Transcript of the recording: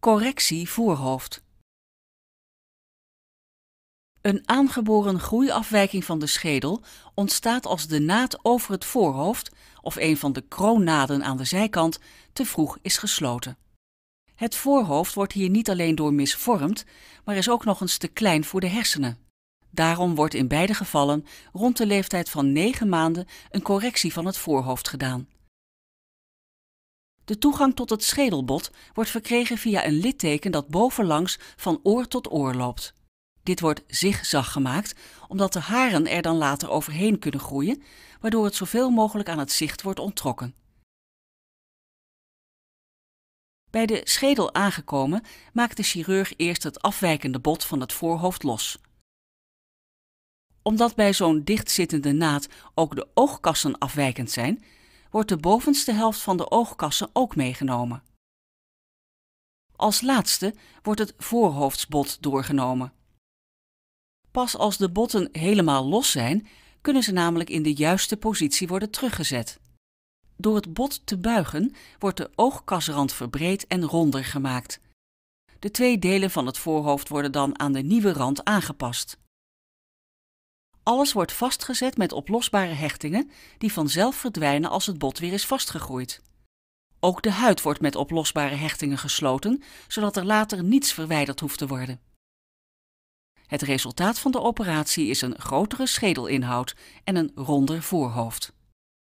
Correctie voorhoofd. Een aangeboren groeiafwijking van de schedel ontstaat als de naad over het voorhoofd of een van de kroonnaden aan de zijkant te vroeg is gesloten. Het voorhoofd wordt hier niet alleen door misvormd, maar is ook nog eens te klein voor de hersenen. Daarom wordt in beide gevallen rond de leeftijd van 9 maanden een correctie van het voorhoofd gedaan. De toegang tot het schedelbot wordt verkregen via een litteken dat bovenlangs van oor tot oor loopt. Dit wordt zigzag gemaakt, omdat de haren er dan later overheen kunnen groeien, waardoor het zoveel mogelijk aan het zicht wordt onttrokken. Bij de schedel aangekomen maakt de chirurg eerst het afwijkende bot van het voorhoofd los. Omdat bij zo'n dichtzittende naad ook de oogkassen afwijkend zijn, wordt de bovenste helft van de oogkassen ook meegenomen. Als laatste wordt het voorhoofdsbot doorgenomen. Pas als de botten helemaal los zijn, kunnen ze namelijk in de juiste positie worden teruggezet. Door het bot te buigen wordt de oogkasrand verbreed en ronder gemaakt. De twee delen van het voorhoofd worden dan aan de nieuwe rand aangepast. Alles wordt vastgezet met oplosbare hechtingen die vanzelf verdwijnen als het bot weer is vastgegroeid. Ook de huid wordt met oplosbare hechtingen gesloten, zodat er later niets verwijderd hoeft te worden. Het resultaat van de operatie is een grotere schedelinhoud en een ronder voorhoofd.